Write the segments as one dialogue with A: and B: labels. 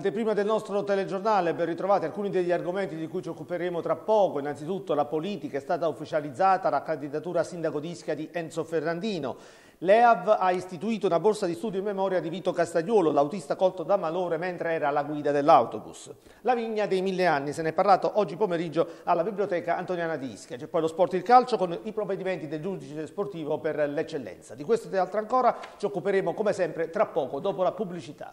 A: L'anteprima del nostro telegiornale ben ritrovati, alcuni degli argomenti di cui ci occuperemo tra poco. Innanzitutto la politica è stata ufficializzata la candidatura a sindaco di Ischia di Enzo Ferrandino. L'EAV ha istituito una borsa di studio in memoria di Vito Castagliolo, l'autista colto da malore mentre era alla guida dell'autobus. La vigna dei mille anni, se ne è parlato oggi pomeriggio alla biblioteca Antoniana di Ischia. C'è poi lo sport e il calcio con i provvedimenti del giudice sportivo per l'eccellenza. Di questo e di altro ancora ci occuperemo come sempre tra poco dopo la pubblicità.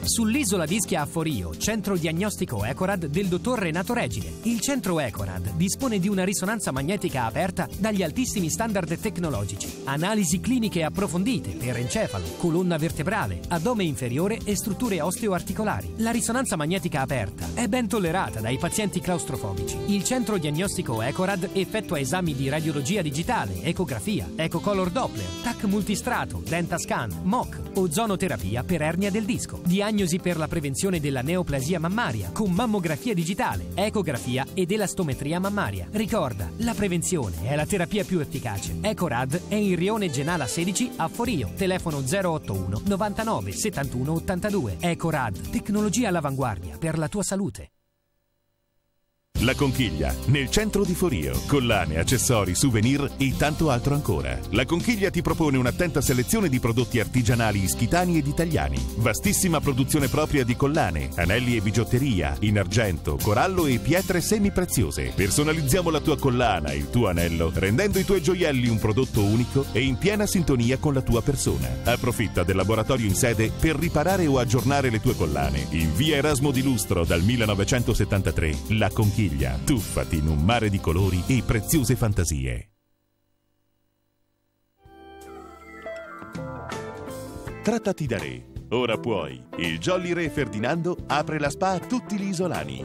B: Sull'isola di Schiafforio, centro diagnostico Ecorad del dottor Renato Regine. Il centro Ecorad dispone di una risonanza magnetica aperta dagli altissimi standard tecnologici, analisi cliniche approfondite per encefalo, colonna vertebrale, addome inferiore e strutture osteoarticolari. La risonanza magnetica aperta è ben tollerata dai pazienti claustrofobici. Il centro diagnostico Ecorad effettua esami di radiologia digitale, ecografia, ecocolor Doppler, TAC multistrato, Scan, MOC, ozonoterapia per ernia del disco. Di diagnosi per la prevenzione della neoplasia mammaria con mammografia digitale, ecografia ed elastometria mammaria. Ricorda, la prevenzione è la terapia più efficace. Ecorad è in Rione Genala 16 a Forio, telefono 081 99 71 82. Ecorad, tecnologia all'avanguardia per la tua salute.
C: La Conchiglia, nel centro di Forio, collane, accessori, souvenir e tanto altro ancora. La Conchiglia ti propone un'attenta selezione di prodotti artigianali ischitani ed italiani, vastissima produzione propria di collane, anelli e bigiotteria, in argento, corallo e pietre semipreziose. Personalizziamo la tua collana, il tuo anello, rendendo i tuoi gioielli un prodotto unico e in piena sintonia con la tua persona. Approfitta del laboratorio in sede per riparare o aggiornare le tue collane. In via Erasmo di Lustro dal 1973, La Conchiglia Siviglia, tuffati in un mare di colori e preziose fantasie. Trattati da re. Ora puoi. Il Jolly Re Ferdinando apre la spa a tutti gli isolani.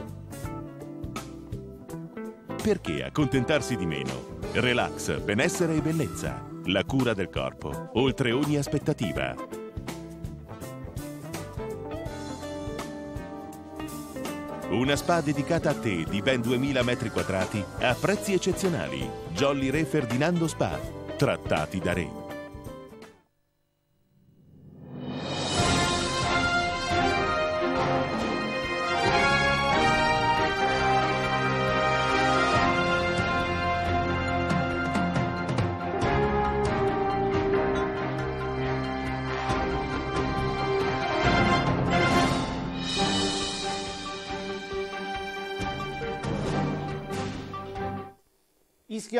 C: Perché accontentarsi di meno? Relax, benessere e bellezza. La cura del corpo, oltre ogni aspettativa. Una spa dedicata a te di ben 2000 metri quadrati a prezzi eccezionali. Jolly Re Ferdinando Spa. Trattati da Re.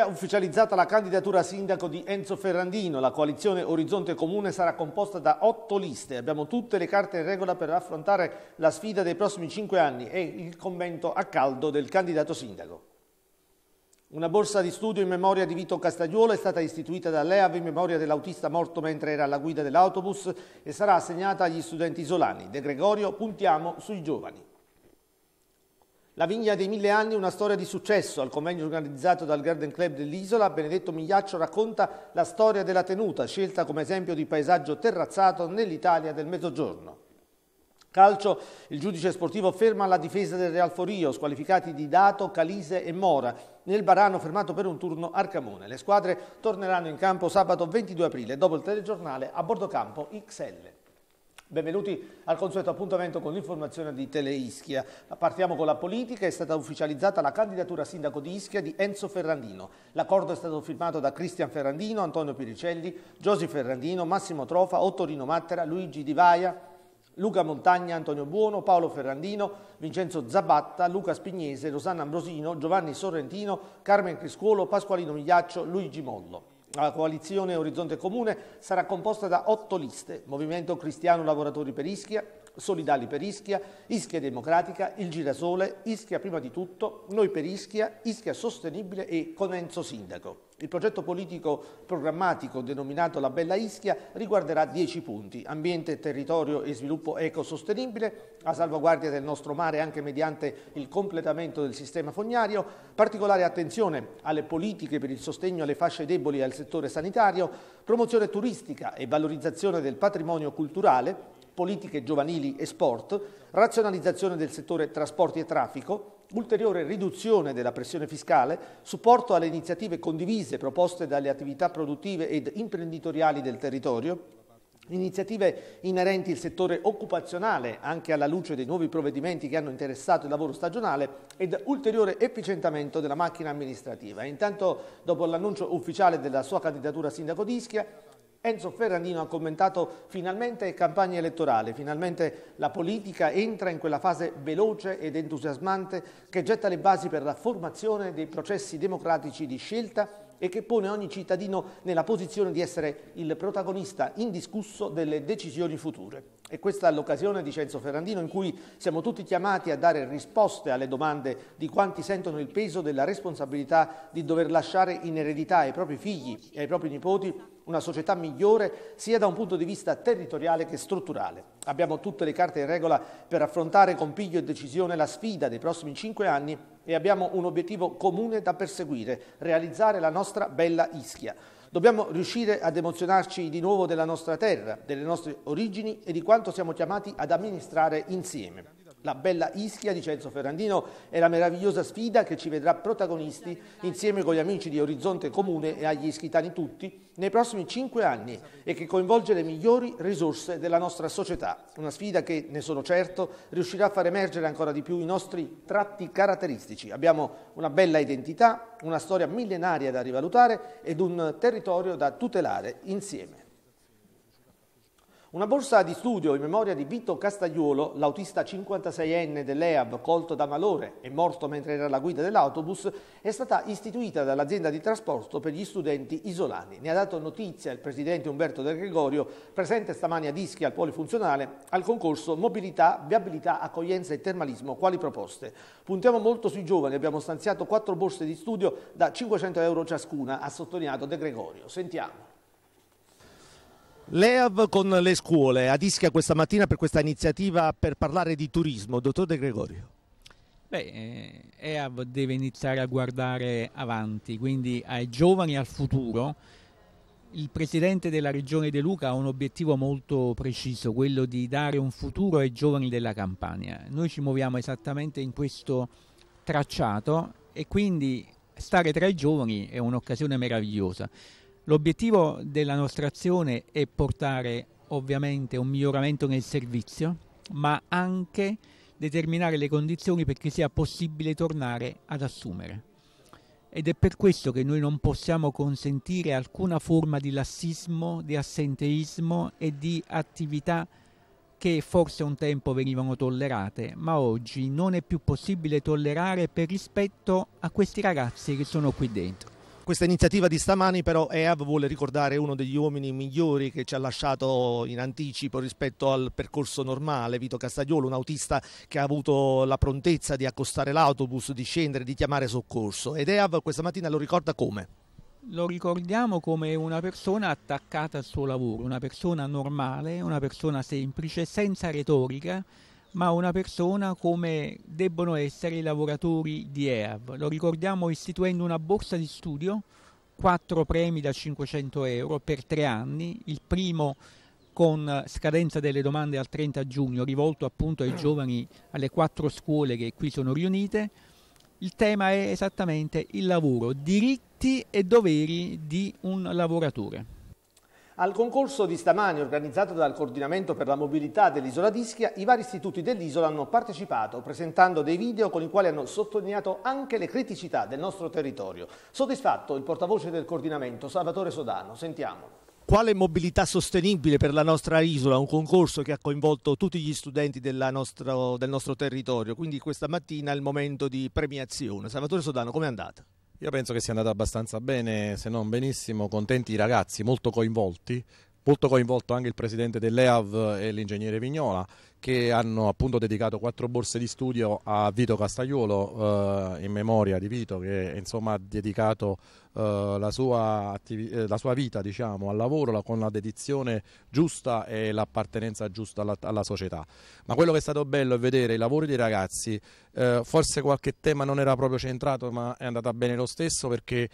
A: ufficializzata la candidatura a sindaco di Enzo Ferrandino. La coalizione Orizzonte Comune sarà composta da otto liste. Abbiamo tutte le carte in regola per affrontare la sfida dei prossimi cinque anni e il commento a caldo del candidato sindaco. Una borsa di studio in memoria di Vito Castagliuolo è stata istituita dall'EAV in memoria dell'autista morto mentre era alla guida dell'autobus e sarà assegnata agli studenti isolani. De Gregorio puntiamo sui giovani. La Vigna dei Mille Anni è una storia di successo. Al convegno organizzato dal Garden Club dell'isola, Benedetto Migliaccio racconta la storia della tenuta, scelta come esempio di paesaggio terrazzato nell'Italia del Mezzogiorno. Calcio, il giudice sportivo ferma la difesa del Real Forio, squalificati di Dato, Calise e Mora. Nel Barano fermato per un turno Arcamone. Le squadre torneranno in campo sabato 22 aprile dopo il telegiornale a bordo campo XL. Benvenuti al consueto appuntamento con l'informazione di Teleischia. Partiamo con la politica, è stata ufficializzata la candidatura a sindaco di Ischia di Enzo Ferrandino. L'accordo è stato firmato da Cristian Ferrandino, Antonio Piricelli, Giosi Ferrandino, Massimo Trofa, Ottorino Mattera, Luigi Di Vaia, Luca Montagna, Antonio Buono, Paolo Ferrandino, Vincenzo Zabatta, Luca Spignese, Rosanna Ambrosino, Giovanni Sorrentino, Carmen Criscuolo, Pasqualino Migliaccio, Luigi Mollo. La coalizione Orizzonte Comune sarà composta da otto liste, Movimento Cristiano Lavoratori per Ischia, Solidali per Ischia, Ischia Democratica, Il Girasole, Ischia Prima di Tutto, Noi per Ischia, Ischia Sostenibile e Conenzo Sindaco. Il progetto politico programmatico denominato La Bella Ischia riguarderà 10 punti, ambiente, territorio e sviluppo ecosostenibile, a salvaguardia del nostro mare anche mediante il completamento del sistema fognario, particolare attenzione alle politiche per il sostegno alle fasce deboli e al settore sanitario, promozione turistica e valorizzazione del patrimonio culturale, politiche giovanili e sport, razionalizzazione del settore trasporti e traffico, ulteriore riduzione della pressione fiscale, supporto alle iniziative condivise proposte dalle attività produttive ed imprenditoriali del territorio, Iniziative inerenti al settore occupazionale, anche alla luce dei nuovi provvedimenti che hanno interessato il lavoro stagionale, ed ulteriore efficientamento della macchina amministrativa. Intanto, dopo l'annuncio ufficiale della sua candidatura a sindaco di Ischia, Enzo Ferrandino ha commentato finalmente campagna elettorale, finalmente la politica entra in quella fase veloce ed entusiasmante che getta le basi per la formazione dei processi democratici di scelta e che pone ogni cittadino nella posizione di essere il protagonista indiscusso delle decisioni future. E questa è l'occasione di Cenzo Ferrandino in cui siamo tutti chiamati a dare risposte alle domande di quanti sentono il peso della responsabilità di dover lasciare in eredità ai propri figli e ai propri nipoti una società migliore sia da un punto di vista territoriale che strutturale. Abbiamo tutte le carte in regola per affrontare con piglio e decisione la sfida dei prossimi cinque anni e abbiamo un obiettivo comune da perseguire, realizzare la nostra bella Ischia. Dobbiamo riuscire ad emozionarci di nuovo della nostra terra, delle nostre origini e di quanto siamo chiamati ad amministrare insieme. La bella Ischia di Cenzo Ferrandino è la meravigliosa sfida che ci vedrà protagonisti insieme con gli amici di Orizzonte Comune e agli ischitani tutti nei prossimi cinque anni e che coinvolge le migliori risorse della nostra società. Una sfida che, ne sono certo, riuscirà a far emergere ancora di più i nostri tratti caratteristici. Abbiamo una bella identità, una storia millenaria da rivalutare ed un territorio da tutelare insieme. Una borsa di studio in memoria di Vito Castagliuolo, l'autista 56enne dell'EAB colto da malore e morto mentre era alla guida dell'autobus, è stata istituita dall'azienda di trasporto per gli studenti isolani. Ne ha dato notizia il presidente Umberto Del Gregorio, presente stamani a Dischi al polifunzionale, al concorso Mobilità, Viabilità, Accoglienza e Termalismo. Quali proposte? Puntiamo molto sui giovani, abbiamo stanziato quattro borse di studio da 500 euro ciascuna, ha sottolineato De Gregorio. Sentiamo. L'EAV con le scuole, ad Ischia questa mattina per questa iniziativa per parlare di turismo. Dottor De Gregorio.
D: Beh, eh, Leav deve iniziare a guardare avanti, quindi ai giovani, e al futuro. Il presidente della regione De Luca ha un obiettivo molto preciso, quello di dare un futuro ai giovani della Campania. Noi ci muoviamo esattamente in questo tracciato e quindi stare tra i giovani è un'occasione meravigliosa. L'obiettivo della nostra azione è portare ovviamente un miglioramento nel servizio, ma anche determinare le condizioni perché sia possibile tornare ad assumere. Ed è per questo che noi non possiamo consentire alcuna forma di lassismo, di assenteismo e di attività che forse un tempo venivano tollerate, ma oggi non è più possibile tollerare per rispetto a questi ragazzi che sono qui dentro questa
A: iniziativa di stamani però EAV vuole ricordare uno degli uomini migliori che ci ha lasciato in anticipo rispetto al percorso normale, Vito Castagliolo, un autista che ha avuto la prontezza di accostare l'autobus, di scendere, di chiamare soccorso ed EAV questa mattina lo ricorda come?
D: Lo ricordiamo come una persona attaccata al suo lavoro, una persona normale, una persona semplice, senza retorica, ma una persona come debbono essere i lavoratori di EAV. Lo ricordiamo istituendo una borsa di studio, quattro premi da 500 euro per tre anni, il primo con scadenza delle domande al 30 giugno, rivolto appunto ai giovani, alle quattro scuole che qui sono riunite. Il tema è esattamente il lavoro, diritti e doveri di un lavoratore.
A: Al concorso di stamani organizzato dal Coordinamento per la Mobilità dell'Isola d'Ischia, i vari istituti dell'isola hanno partecipato presentando dei video con i quali hanno sottolineato anche le criticità del nostro territorio. Soddisfatto il portavoce del Coordinamento, Salvatore Sodano. Sentiamo. Quale mobilità sostenibile per la nostra isola? Un concorso che ha coinvolto tutti gli studenti nostro, del nostro territorio. Quindi questa mattina è il momento di premiazione. Salvatore Sodano, come è andata?
B: Io penso che sia andata abbastanza bene, se non benissimo, contenti i ragazzi, molto coinvolti, molto coinvolto anche il presidente dell'EAV e l'ingegnere Vignola che hanno appunto dedicato quattro borse di studio a Vito Castagliolo eh, in memoria di Vito che insomma ha dedicato eh, la, sua eh, la, sua vita diciamo, al lavoro la, con la dedizione giusta e l'appartenenza giusta alla, alla, società. Ma quello che è stato bello è vedere i lavori dei ragazzi, eh, forse qualche tema non era proprio centrato ma è andata bene lo stesso perché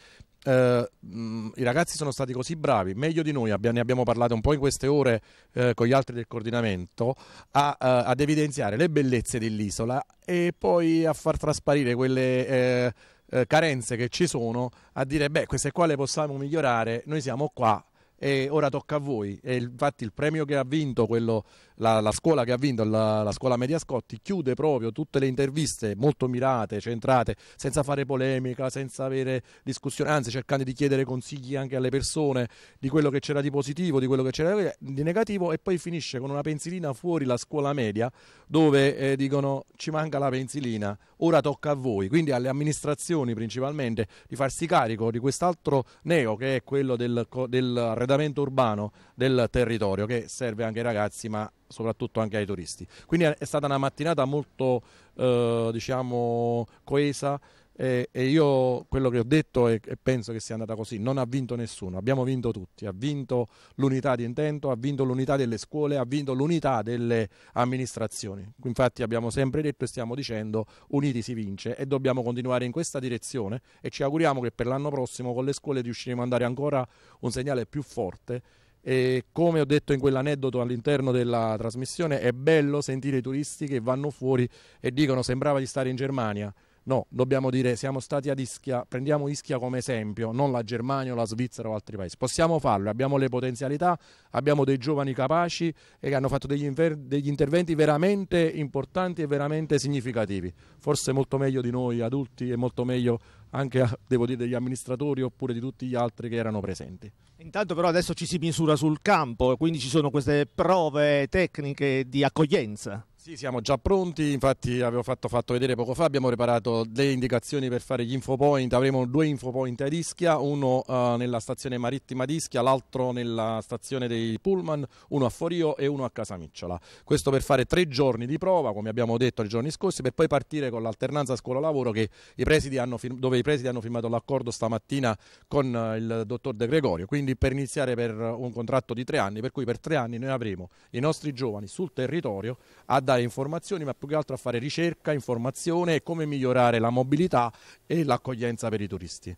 B: eh, mm, i ragazzi sono stati così bravi, meglio di noi, abbiamo, ne abbiamo parlato un po' in queste ore eh, con gli altri del coordinamento, a, eh, ad evidenziare le bellezze dell'isola e poi a far trasparire quelle eh, eh, carenze che ci sono, a dire beh queste qua le possiamo migliorare, noi siamo qua e ora tocca a voi. E infatti il premio che ha vinto, quello la, la, scuola che ha vinto, la, la scuola Media Scotti, chiude proprio tutte le interviste molto mirate, centrate, senza fare polemica, senza avere discussione, anzi cercando di chiedere consigli anche alle persone di quello che c'era di positivo, di quello che c'era di negativo e poi finisce con una pensilina fuori la scuola media dove eh, dicono ci manca la pensilina, ora tocca a voi, quindi alle amministrazioni principalmente di farsi carico di quest'altro neo che è quello del, dell'arredamento urbano del territorio che serve anche ai ragazzi ma soprattutto anche ai turisti. Quindi è stata una mattinata molto eh, diciamo, coesa e, e, io quello che ho detto e, e, penso che sia andata così, non ha vinto nessuno, abbiamo vinto tutti, ha vinto l'unità di intento, ha vinto l'unità delle scuole, ha vinto l'unità delle amministrazioni. Infatti abbiamo sempre detto e stiamo dicendo uniti si vince e dobbiamo continuare in questa direzione e ci auguriamo che per l'anno prossimo con le scuole riusciremo a dare ancora un segnale più forte e come ho detto in quell'aneddoto all'interno della trasmissione, è bello sentire i turisti che vanno fuori e dicono sembrava di stare in Germania. No, dobbiamo dire siamo stati ad Ischia, prendiamo Ischia come esempio, non la Germania o la Svizzera o altri paesi. Possiamo farlo, abbiamo le potenzialità, abbiamo dei giovani capaci e che hanno fatto degli, degli interventi veramente importanti e veramente significativi. Forse molto meglio di noi adulti e molto meglio anche devo dire degli amministratori oppure di tutti gli altri che erano presenti. Intanto però adesso ci si misura sul campo, quindi ci sono queste prove tecniche di accoglienza. Sì, siamo già pronti, infatti avevo fatto, fatto, vedere poco fa, abbiamo preparato le indicazioni per fare gli infopoint, avremo due infopoint a Ischia, uno uh, nella stazione marittima di Ischia, l'altro nella stazione dei Pullman, uno a Forio e uno a Casamicciola. Questo per fare tre giorni di prova, come abbiamo detto i giorni scorsi, per poi partire con l'alternanza scuola-lavoro dove i presidi hanno firmato l'accordo stamattina con eh, il dottor De Gregorio, quindi per iniziare per un contratto di tre anni, per cui per tre anni noi avremo i nostri giovani sul territorio a dare dare informazioni, ma più che altro a fare ricerca, informazione e come migliorare la mobilità e l'accoglienza per i turisti.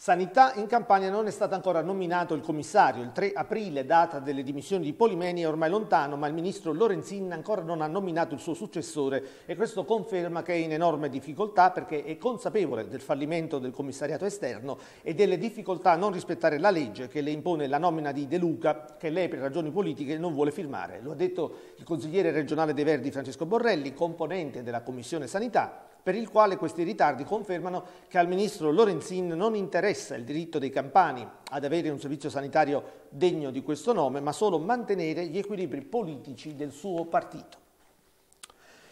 A: Sanità in Campania non è stato ancora nominato il commissario. Il 3 aprile, data delle dimissioni di Polimeni, è ormai lontano, ma il ministro Lorenzin ancora non ha nominato il suo successore e questo conferma che è in enorme difficoltà perché è consapevole del fallimento del commissariato esterno e delle difficoltà a non rispettare la legge che le impone la nomina di De Luca, che lei per ragioni politiche non vuole firmare. Lo ha detto il consigliere regionale dei Verdi Francesco Borrelli, componente della Commissione Sanità, per il quale questi ritardi confermano che al ministro Lorenzin non interessa il diritto dei campani ad avere un servizio sanitario degno di questo nome, ma solo mantenere gli equilibri politici del suo partito.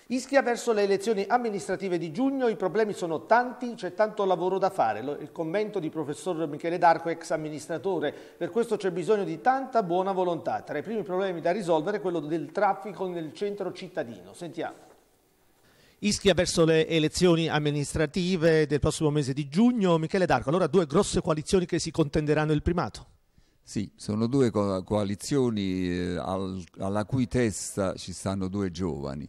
A: Ischia verso le elezioni amministrative di giugno, i problemi sono tanti, c'è tanto lavoro da fare. Il commento di professor Michele D'Arco, ex amministratore, per questo c'è bisogno di tanta buona volontà. Tra i primi problemi da risolvere è quello del traffico nel centro cittadino. Sentiamo. Ischia verso le elezioni amministrative del prossimo mese di giugno. Michele D'Arco, allora due grosse coalizioni che si contenderanno il primato.
E: Sì, sono due coalizioni eh, alla cui testa ci stanno due giovani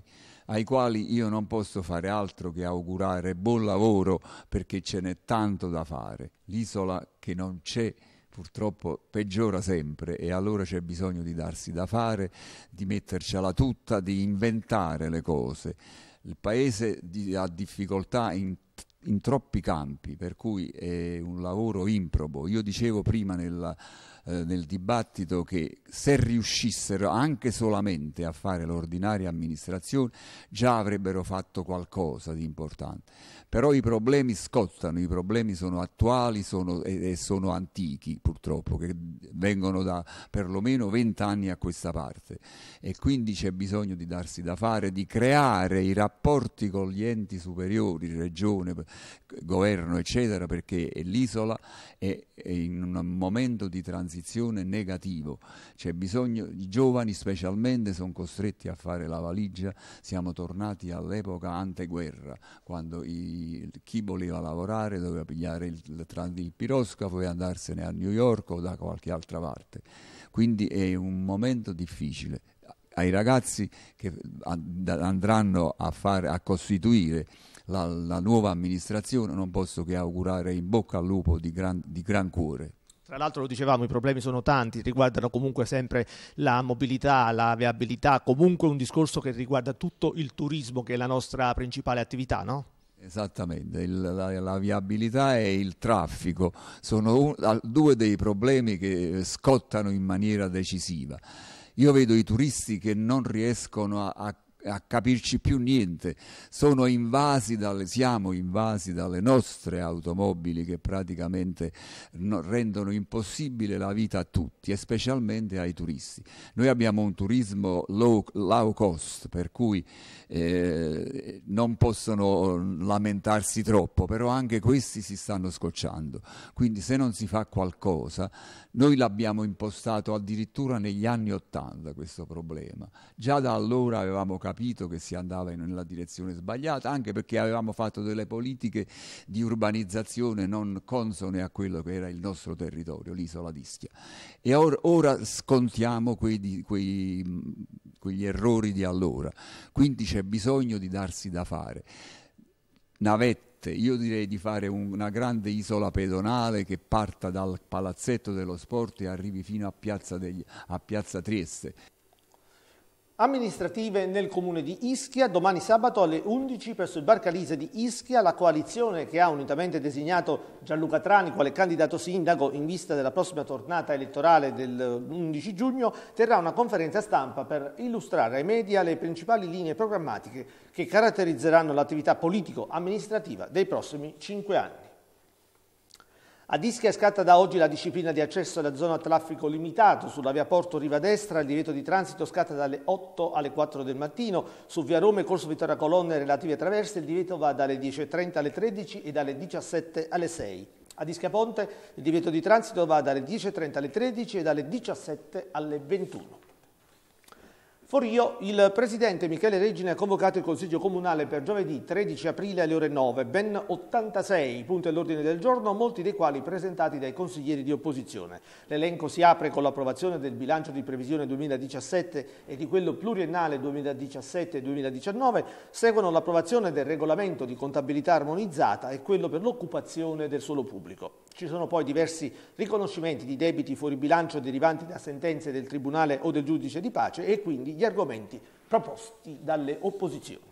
E: ai quali io non posso fare altro che augurare buon lavoro perché ce n'è tanto da fare. L'isola che non c'è purtroppo peggiora sempre e allora c'è bisogno di darsi da fare, di mettercela tutta, di inventare le cose il paese di, ha difficoltà in, in, troppi campi, per cui è un lavoro improbo. Io dicevo prima nel, eh, nel dibattito che se riuscissero anche solamente a fare l'ordinaria amministrazione già avrebbero fatto qualcosa di importante però i problemi scottano, i problemi sono attuali sono, e, e, sono antichi purtroppo, che vengono da perlomeno vent'anni a questa parte e quindi c'è bisogno di darsi da fare, di creare i rapporti con gli enti superiori, regione, governo eccetera, perché l'isola è, è in un momento di transizione negativo, c'è bisogno, i giovani specialmente sono costretti a fare la valigia, siamo tornati all'epoca anteguerra, quando i chi, voleva lavorare doveva pigliare il, il tram piroscafo e andarsene a New York o da qualche altra parte. Quindi è un momento difficile. Ai ragazzi che andranno a, fare, a costituire la, la, nuova amministrazione non posso che augurare in bocca al lupo di gran, di gran cuore.
A: Tra l'altro lo dicevamo, i problemi sono tanti, riguardano comunque sempre la mobilità, la viabilità, comunque un discorso che riguarda tutto il turismo che è la nostra principale attività, no?
E: Esattamente, il, la, la, viabilità e il traffico sono un, due dei problemi che eh, scottano in maniera decisiva. Io vedo i turisti che non riescono a, a a capirci più niente, invasi dalle, siamo invasi dalle nostre automobili che praticamente rendono impossibile la vita a tutti e specialmente ai turisti. Noi abbiamo un turismo low, low cost per cui eh, non possono mm, lamentarsi troppo, però anche questi si stanno scocciando, quindi se non si fa qualcosa, noi l'abbiamo impostato addirittura negli anni Ottanta questo problema, già da allora avevamo capito capito che si andava nella direzione sbagliata, anche perché avevamo fatto delle politiche di urbanizzazione non consone a quello che era il nostro territorio, l'isola d'Ischia. E or, ora scontiamo quei, quei, mm, quegli errori di allora, quindi c'è bisogno di darsi da fare. Navetta io direi di fare una grande isola pedonale che parta dal palazzetto dello sport e arrivi fino a Piazza, degli, a Piazza Trieste.
A: Amministrative nel comune di Ischia, domani sabato alle 11 presso il Barcalise di Ischia, la coalizione che ha unitamente designato Gianluca Trani quale candidato sindaco in vista della prossima tornata elettorale del 11 eh, giugno, terrà una conferenza stampa per illustrare ai media le principali linee programmatiche che caratterizzeranno l'attività politico-amministrativa dei prossimi cinque anni. A Ischia scatta da oggi la disciplina di accesso alla zona a traffico limitato. Sulla via Porto Riva Destra il divieto di transito scatta dalle 8 alle 4 del mattino. Su via Roma e Corso Vittoria Colonna e relative traverse il divieto va dalle 10.30 alle 13 e dalle 17 alle 6. Ad Ischia Ponte il divieto di transito va dalle 10.30 alle 13 e dalle 17 alle 21. Forio, il presidente Michele Regine ha convocato il Consiglio Comunale per giovedì 13 aprile alle ore 9, ben 86 punti all'ordine del giorno, molti dei quali presentati dai consiglieri di opposizione. L'elenco si apre con l'approvazione del bilancio di previsione 2017 e di quello pluriennale 2017-2019, seguono l'approvazione del regolamento di contabilità armonizzata e quello per l'occupazione del suolo pubblico. Ci sono poi diversi riconoscimenti di debiti fuori bilancio derivanti da sentenze del Tribunale o del giudice di pace e quindi gli argomenti proposti dalle opposizioni.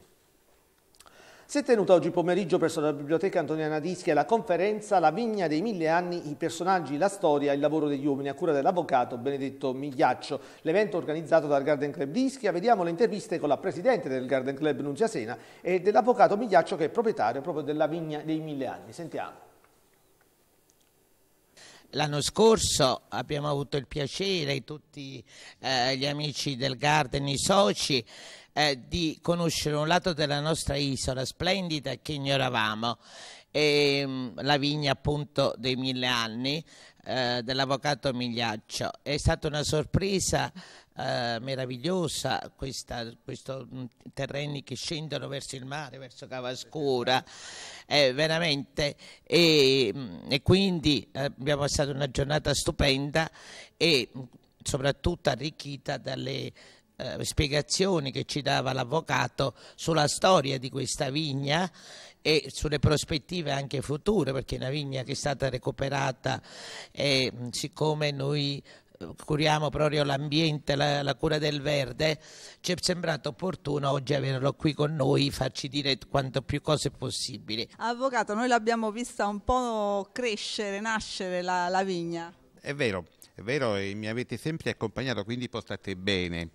A: Si è tenuta oggi pomeriggio presso la Biblioteca Antoniana Dischia la conferenza La Vigna dei Mille Anni, i personaggi, la storia, il lavoro degli uomini a cura dell'avvocato Benedetto Migliaccio. L'evento organizzato dal Garden Club Dischia, vediamo le interviste con la presidente del Garden Club Nunzia Sena e dell'avvocato Migliaccio che è proprietario proprio della Vigna dei Mille Anni. Sentiamo.
F: L'anno scorso abbiamo avuto il piacere, tutti eh, gli amici del Garden, i soci, eh, di conoscere un lato della nostra isola splendida che ignoravamo, e, ehm, la vigna appunto dei mille anni eh, dell'avvocato Migliaccio. È stata una sorpresa eh, meravigliosa, questa, questo, mm, terreni che scendono verso il mare, verso Cavascura, eh, veramente. E, mm, e quindi eh, abbiamo passato una giornata stupenda e mm, soprattutto arricchita dalle eh, spiegazioni che ci dava l'avvocato sulla storia di questa vigna e sulle prospettive anche future, perché è una vigna che è stata recuperata e siccome noi curiamo proprio l'ambiente, la, la, cura del verde, ci è sembrato opportuno oggi averlo qui con noi, farci dire quanto più cose possibili. Avvocato, noi l'abbiamo vista un po' crescere, nascere la, la vigna.
G: È vero, è vero, e mi avete sempre accompagnato, quindi postate bene,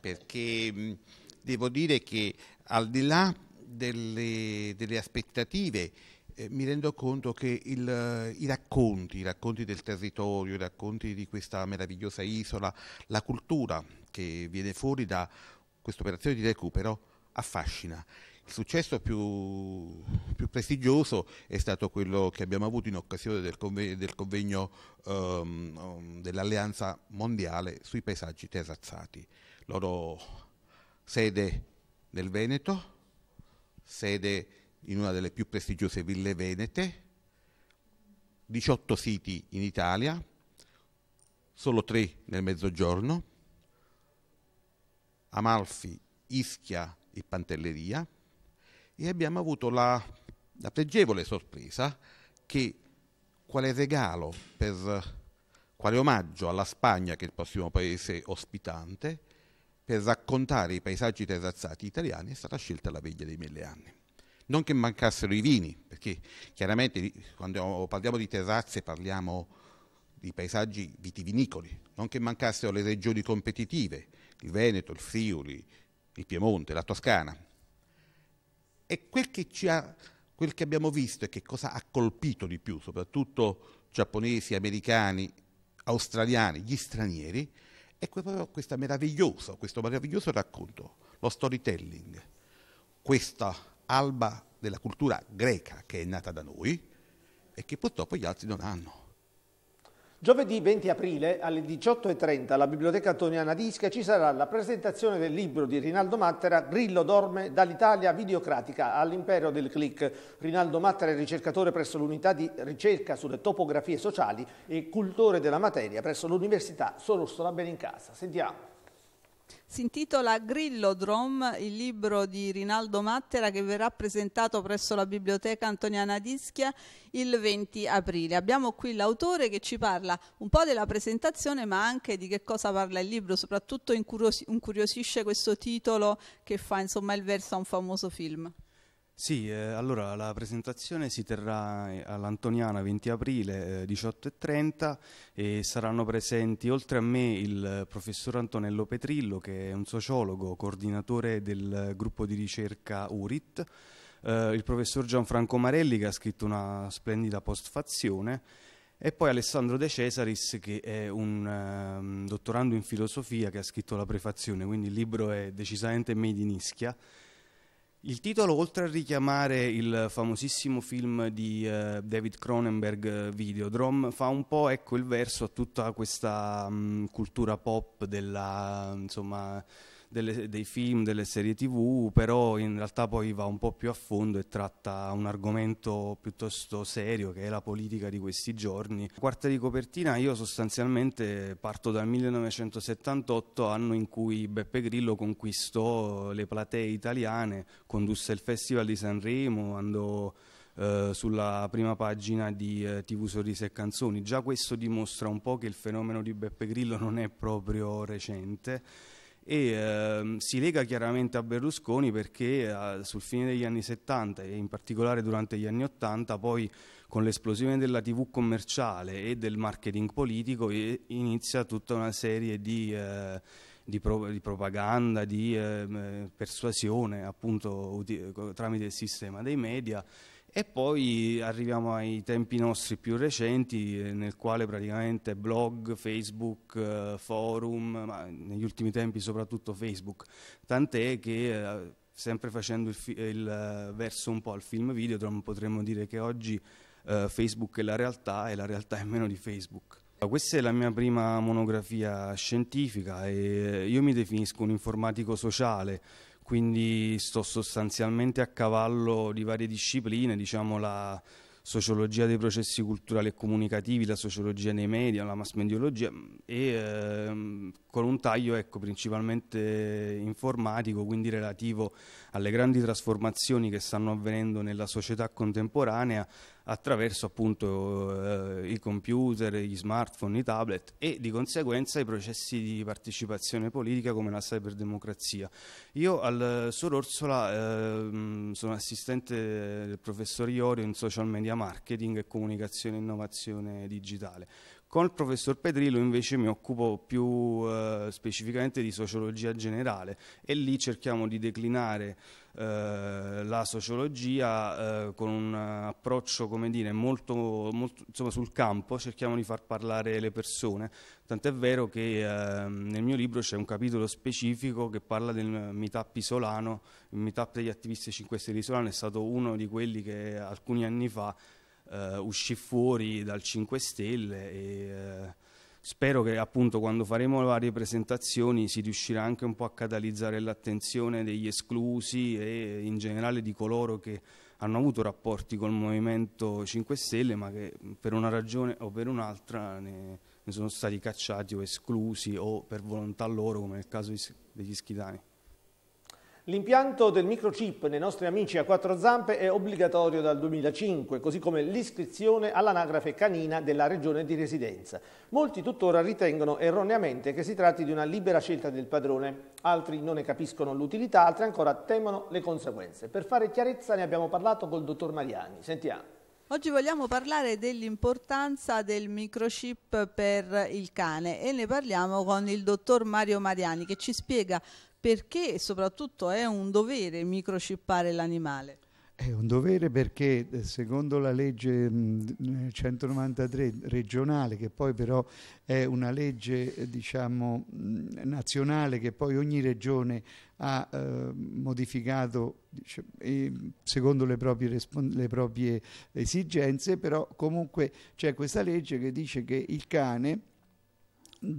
G: perché devo dire che al di là delle, delle aspettative, eh, mi rendo conto che il, i racconti, i racconti del territorio, i racconti di questa meravigliosa isola, la cultura che viene fuori da questa operazione di recupero affascina. Il successo più, più, prestigioso è stato quello che abbiamo avuto in occasione del, conve del convegno um, dell'Alleanza Mondiale sui paesaggi terrazzati. Loro sede nel Veneto, sede in una delle più prestigiose ville venete, 18 siti in Italia, solo 3 nel mezzogiorno, Amalfi, Ischia e Pantelleria, e abbiamo avuto la, la pregevole sorpresa che quale regalo, per, quale omaggio alla Spagna, che è il prossimo paese ospitante, per raccontare i paesaggi terrazzati italiani è stata scelta la Veglia dei Mille Anni non che mancassero i vini, perché chiaramente quando parliamo di terrazze parliamo di paesaggi vitivinicoli, non che mancassero le regioni competitive, il Veneto, il Friuli, il Piemonte, la Toscana. E quel che, ha, quel che abbiamo visto e che cosa ha colpito di più, soprattutto giapponesi, americani, australiani, gli stranieri, è proprio questo meraviglioso racconto, lo storytelling, questa alba della cultura greca che è nata da noi e che purtroppo gli altri non hanno.
A: Giovedì 20 aprile alle 18.30 alla Biblioteca Antoniana di Ischia ci sarà la presentazione del libro di Rinaldo Mattera Grillo dorme dall'Italia videocratica all'impero del click. Rinaldo Mattera è ricercatore presso l'unità di ricerca sulle topografie sociali e cultore della materia presso l'Università Sorostola Benincasa. Sentiamo.
F: Si intitola Grillodrom, il libro di Rinaldo Mattera che verrà presentato presso la Biblioteca Antoniana d'Ischia il 20 aprile. Abbiamo qui l'autore che ci parla un po' della presentazione ma anche di che cosa parla il libro, soprattutto incuriosisce questo titolo che fa insomma il verso a un famoso film.
H: Sì, eh, allora la presentazione si terrà eh, all'Antoniana 20 aprile eh, 18.30 e saranno presenti oltre a me il eh, professor Antonello Petrillo che è un sociologo, coordinatore del eh, gruppo di ricerca URIT, eh, il professor Gianfranco Marelli che ha scritto una splendida postfazione e poi Alessandro De Cesaris che è un um, dottorando in filosofia che ha scritto la prefazione, quindi il libro è decisamente made in Ischia il titolo, oltre a richiamare il famosissimo film di uh, David Cronenberg, eh, Videodrom, fa un po' ecco, il verso a tutta questa mh, mm, cultura pop della, insomma, delle, dei film, delle serie tv, però in realtà poi va un po' più a fondo e tratta un argomento piuttosto serio che è la politica di questi giorni. Quarta di copertina io sostanzialmente parto dal 1978, anno in cui Beppe Grillo conquistò le platee italiane, condusse il Festival di Sanremo, andò eh, sulla prima pagina di eh, TV Sorrisi e Canzoni. Già questo dimostra un po' che il fenomeno di Beppe Grillo non è proprio recente e eh, si lega chiaramente a Berlusconi perché eh, sul fine degli anni 70 e in particolare durante gli anni 80 poi con l'esplosione della tv commerciale e del marketing politico inizia tutta una serie di, eh, di, pro di propaganda, di ehm, persuasione appunto tramite il sistema dei media e poi arriviamo ai tempi nostri più recenti, eh, nel quale praticamente blog, Facebook, eh, forum, ma negli ultimi tempi soprattutto Facebook, tant'è che eh, sempre facendo il, il, verso un po' al film video, potremmo dire che oggi eh, Facebook è la realtà e la realtà è meno di Facebook. Questa è la mia prima monografia scientifica e io mi definisco un informatico sociale, quindi sto sostanzialmente a cavallo di varie discipline, diciamo la sociologia dei processi culturali e comunicativi, la sociologia nei media, la mass mediologia mm, e ehm, con un taglio ecco, principalmente informatico, quindi relativo alle grandi trasformazioni che stanno avvenendo nella società contemporanea, attraverso appunto eh, i computer, gli smartphone, i tablet e di conseguenza i processi di partecipazione politica come la cyberdemocrazia. Io al Sor Orsola eh, sono assistente del professor Iorio in social media marketing e comunicazione e innovazione digitale. Con il professor Pedrillo invece mi occupo più eh, specificamente di sociologia generale e lì cerchiamo di declinare eh, la sociologia eh, con un approccio dire, molto, molto insomma, sul campo, cerchiamo di far parlare le persone, tant'è vero che ehm, nel mio libro c'è un capitolo specifico che parla del meetup isolano, il meetup degli attivisti 5 Stelle isolano è stato uno di quelli che alcuni anni fa eh, uscì fuori dal 5 Stelle e eh, spero che appunto quando faremo le varie presentazioni si riuscirà anche un po' a catalizzare l'attenzione degli esclusi e in generale di coloro che hanno avuto rapporti col Movimento 5 Stelle ma che per una ragione o per un'altra ne, ne sono stati cacciati o esclusi o per volontà loro come nel caso degli schitani.
A: L'impianto del microchip nei nostri amici a quattro zampe è obbligatorio dal 2005, così come l'iscrizione all'anagrafe canina della regione di residenza. Molti tuttora ritengono erroneamente che si tratti di una libera scelta del padrone, altri non ne capiscono l'utilità, altri ancora temono le conseguenze. Per fare chiarezza ne abbiamo parlato col dottor Mariani. Sentiamo.
F: Oggi vogliamo parlare dell'importanza del microchip per il cane e ne parliamo con il dottor Mario Mariani che ci spiega perché soprattutto è un dovere microcippare l'animale.
I: È un dovere perché eh, secondo la legge 193 mm, eh, regionale, che poi però è una legge eh, diciamo, mm, nazionale che poi ogni regione ha eh, modificato dice, secondo le proprie, le proprie, esigenze, però comunque c'è questa legge che dice che il cane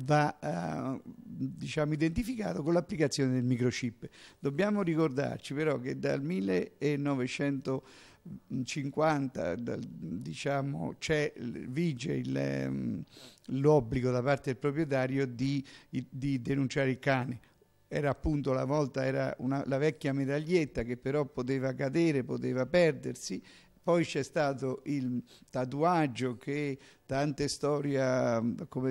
I: va eh, diciamo, identificato con l'applicazione del microchip. Dobbiamo ricordarci però che dal 1950 50 diciamo, vige il, ehm, l'obbligo da parte del proprietario di, di, denunciare il cane. Era appunto la volta era una, la vecchia medaglietta che però poteva cadere, poteva perdersi poi c'è stato il tatuaggio che tante storie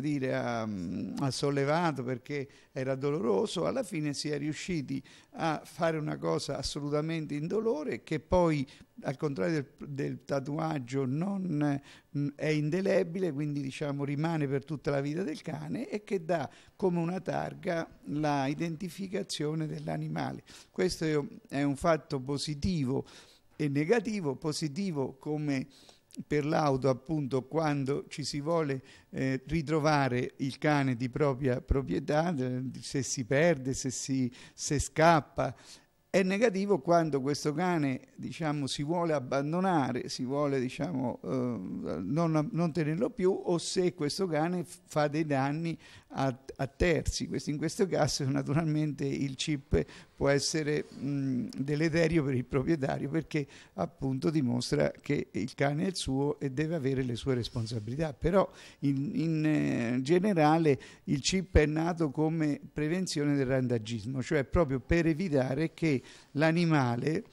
I: dire, ha, ha, sollevato perché era doloroso, alla fine si è riusciti a fare una cosa assolutamente indolore che poi al contrario del, del tatuaggio non mh, mm, è indelebile, quindi diciamo rimane per tutta la vita del cane e che dà come una targa la identificazione dell'animale. Questo è un fatto positivo e negativo, positivo come per l'auto appunto quando ci si vuole eh, ritrovare il cane di propria proprietà, se si perde, se, si, se scappa, è negativo quando questo cane diciamo, si vuole abbandonare, si vuole diciamo, eh, non, non, tenerlo più o se questo cane fa dei danni a, a terzi. Questo, in questo caso naturalmente il chip può essere mh, deleterio per il proprietario perché appunto dimostra che il cane è il suo e deve avere le sue responsabilità. Però in, in eh, generale il CIP è nato come prevenzione del randagismo, cioè proprio per evitare che l'animale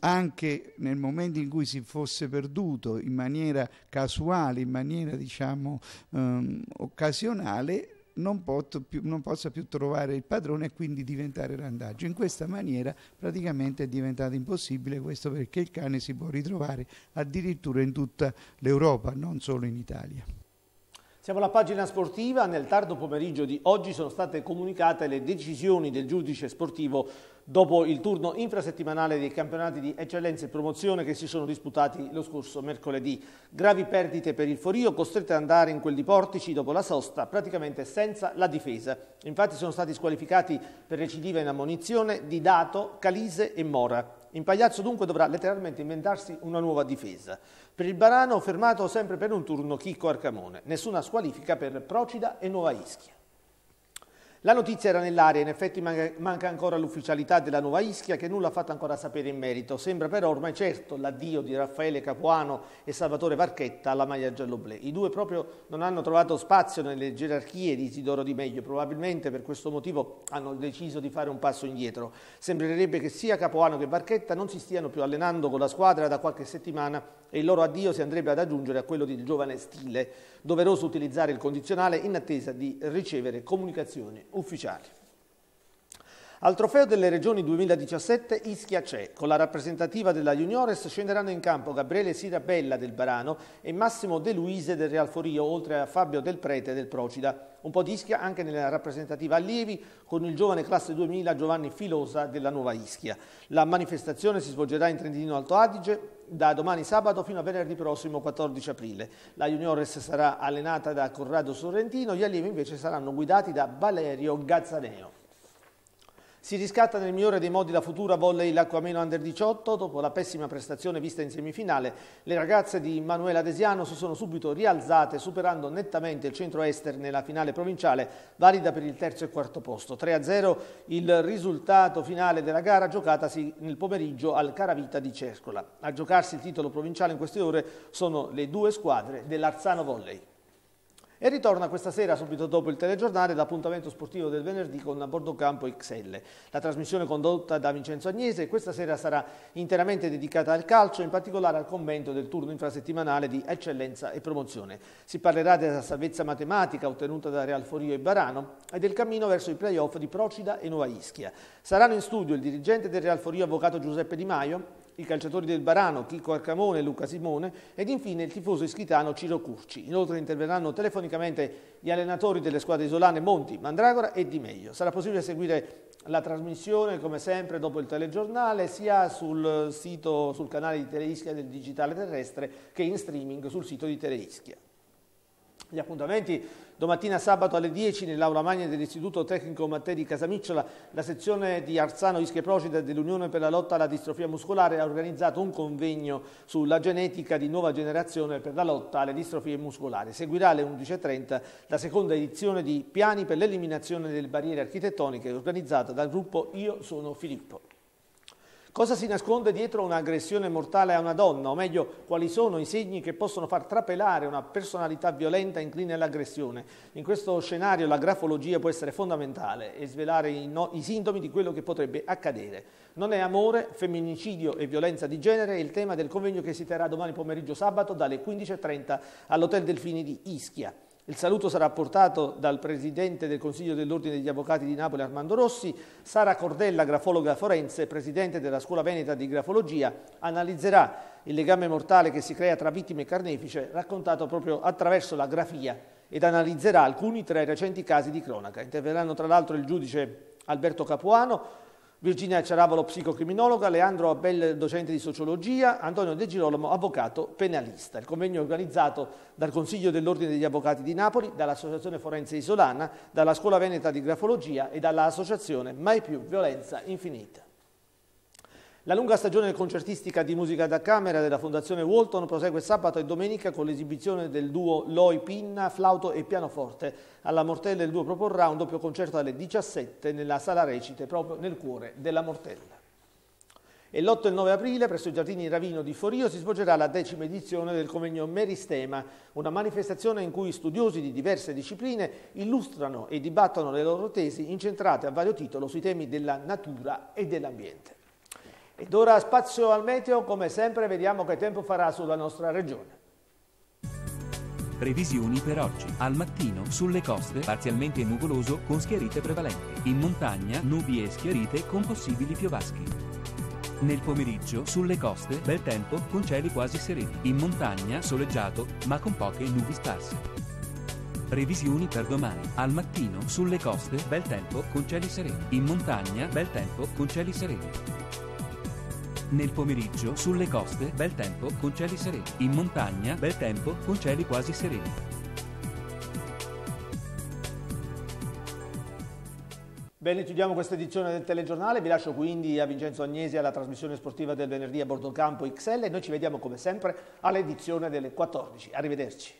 I: anche nel momento in cui si fosse perduto in maniera casuale, in maniera diciamo ehm, occasionale, non, più, non, possa più trovare il padrone e quindi diventare randaggio. In questa maniera praticamente è diventato impossibile questo perché il cane si può ritrovare addirittura in tutta l'Europa, non solo in Italia.
A: Siamo alla pagina sportiva, nel tardo pomeriggio di oggi sono state comunicate le decisioni del giudice sportivo dopo il turno infrasettimanale dei campionati di eccellenza e promozione che si sono disputati lo scorso mercoledì. Gravi perdite per il Forio, costrette ad andare in quel di Portici dopo la sosta, praticamente senza la difesa. Infatti sono stati squalificati per recidiva in ammonizione di Dato, Calise e Mora. In Impagliazzo dunque dovrà letteralmente inventarsi una nuova difesa. Per il Barano fermato sempre per un turno Chicco Arcamone. Nessuna squalifica per Procida e Nuova Ischia. La notizia era nell'aria, in effetti manca ancora l'ufficialità della nuova Ischia che nulla ha fatto ancora sapere in merito. Sembra però ormai certo l'addio di Raffaele Capuano e Salvatore Varchetta alla maglia gialloblè. I due proprio non hanno trovato spazio nelle gerarchie di Isidoro Di Meglio, probabilmente per questo motivo hanno deciso di fare un passo indietro. Sembrerebbe che sia Capuano che Varchetta non si stiano più allenando con la squadra da qualche settimana e il loro addio si andrebbe ad aggiungere a quello del giovane Stile. Doveroso utilizzare il condizionale in attesa di ricevere comunicazioni ufficiale. Al trofeo delle regioni 2017 Ischia c'è. Con la rappresentativa della Juniores scenderanno in campo Gabriele Sirabella del Barano e Massimo De Luise del Real Forio, oltre a Fabio Del Prete del Procida. Un po' di Ischia anche nella rappresentativa allievi con il giovane classe 2000 Giovanni Filosa della Nuova Ischia. La manifestazione si svolgerà in Trentino Alto Adige da domani sabato fino a venerdì prossimo 14 aprile. La Juniores sarà allenata da Corrado Sorrentino, gli allievi invece saranno guidati da Valerio Gazzaneo. Si riscatta nel migliore dei modi la futura volley L'Acquameno Under 18. Dopo la pessima prestazione vista in semifinale, le ragazze di Manuela Desiano si sono subito rialzate, superando nettamente il centro ester nella finale provinciale, valida per il terzo e quarto posto. 3-0 il risultato finale della gara giocatasi nel pomeriggio al Caravita di Cercola. A giocarsi il titolo provinciale in queste ore sono le due squadre dell'Arzano Volley. E ritorna questa sera, subito dopo il telegiornale, l'appuntamento sportivo del venerdì con Bordo Campo XL. La trasmissione condotta da Vincenzo Agnese questa sera sarà interamente dedicata al calcio, in particolare al commento del turno infrasettimanale di eccellenza e promozione. Si parlerà della salvezza matematica ottenuta da Real Forio e Barano e del cammino verso i playoff di Procida e Nuova Ischia. Saranno in studio il dirigente del Real Forio, avvocato Giuseppe Di Maio, i calciatori del Barano, Chico Arcamone Luca Simone ed infine il tifoso ischitano Ciro Curci. Inoltre interverranno telefonicamente gli allenatori delle squadre isolane Monti, Mandragora e Di Meglio. Sarà possibile seguire la trasmissione come sempre dopo il telegiornale sia sul sito, sul canale di Teleischia del Digitale Terrestre che in streaming sul sito di Teleischia. Gli appuntamenti Domattina sabato alle 10 nell'aula magna dell'Istituto Tecnico Mattei di Casamicciola la sezione di Arzano Ischia Procida dell'Unione per la lotta alla distrofia muscolare ha organizzato un convegno sulla genetica di nuova generazione per la lotta alle distrofie muscolari. Seguirà alle 11.30 la seconda edizione di Piani per l'eliminazione delle barriere architettoniche organizzata dal gruppo Io sono Filippo. Cosa si nasconde dietro un'aggressione mortale a una donna, o meglio, quali sono i segni che possono far trapelare una personalità violenta incline all'aggressione? In questo scenario la grafologia può essere fondamentale e svelare i, no i sintomi di quello che potrebbe accadere. Non è amore, femminicidio e violenza di genere è il tema del convegno che si terrà domani pomeriggio sabato dalle 15.30 all'Hotel Delfini di Ischia. Il saluto sarà portato dal Presidente del Consiglio dell'Ordine degli Avvocati di Napoli Armando Rossi, Sara Cordella, grafologa forense, Presidente della Scuola Veneta di Grafologia, analizzerà il legame mortale che si crea tra vittime e carnefice raccontato proprio attraverso la grafia ed analizzerà alcuni tra i recenti casi di cronaca. Interverranno tra l'altro il giudice Alberto Capuano, Virginia Ciaravolo, psicocriminologa, Leandro Abel, docente di sociologia, Antonio De Girolamo, avvocato penalista. Il convegno è organizzato dal Consiglio dell'Ordine degli Avvocati di Napoli, dall'Associazione Forense Isolana, dalla Scuola Veneta di Grafologia e dall'Associazione Mai più Violenza Infinita. La lunga stagione concertistica di musica da camera della Fondazione Walton prosegue sabato e domenica con l'esibizione del duo Loi Pinna, flauto e pianoforte. Alla Mortella il duo proporrà un doppio concerto alle 17 nella sala recite, proprio nel cuore della Mortella. E l'8 e il 9 aprile presso i giardini Ravino di Forio si svolgerà la decima edizione del convegno Meristema, una manifestazione in cui studiosi di diverse discipline illustrano e dibattono le loro tesi incentrate a vario titolo sui temi della natura e dell'ambiente. Ed ora spazio al meteo, come sempre vediamo che tempo farà sulla nostra regione.
E: Previsioni per oggi. Al mattino, sulle coste, parzialmente nuvoloso, con schiarite prevalenti. In montagna, nubi e schiarite con possibili piovaschi. Nel pomeriggio, sulle coste, bel tempo, con cieli quasi sereni. In montagna, soleggiato, ma con poche nubi sparse. Previsioni per domani. Al mattino, sulle coste, bel tempo, con cieli sereni. In montagna, bel tempo, con cieli sereni. Nel pomeriggio, sulle coste, bel tempo con cieli sereni. In montagna, bel tempo con cieli quasi sereni.
A: Bene, chiudiamo questa edizione del telegiornale, vi lascio quindi a Vincenzo Agnesi alla trasmissione sportiva del venerdì a Bordocampo XL e noi ci vediamo come sempre all'edizione delle 14. Arrivederci.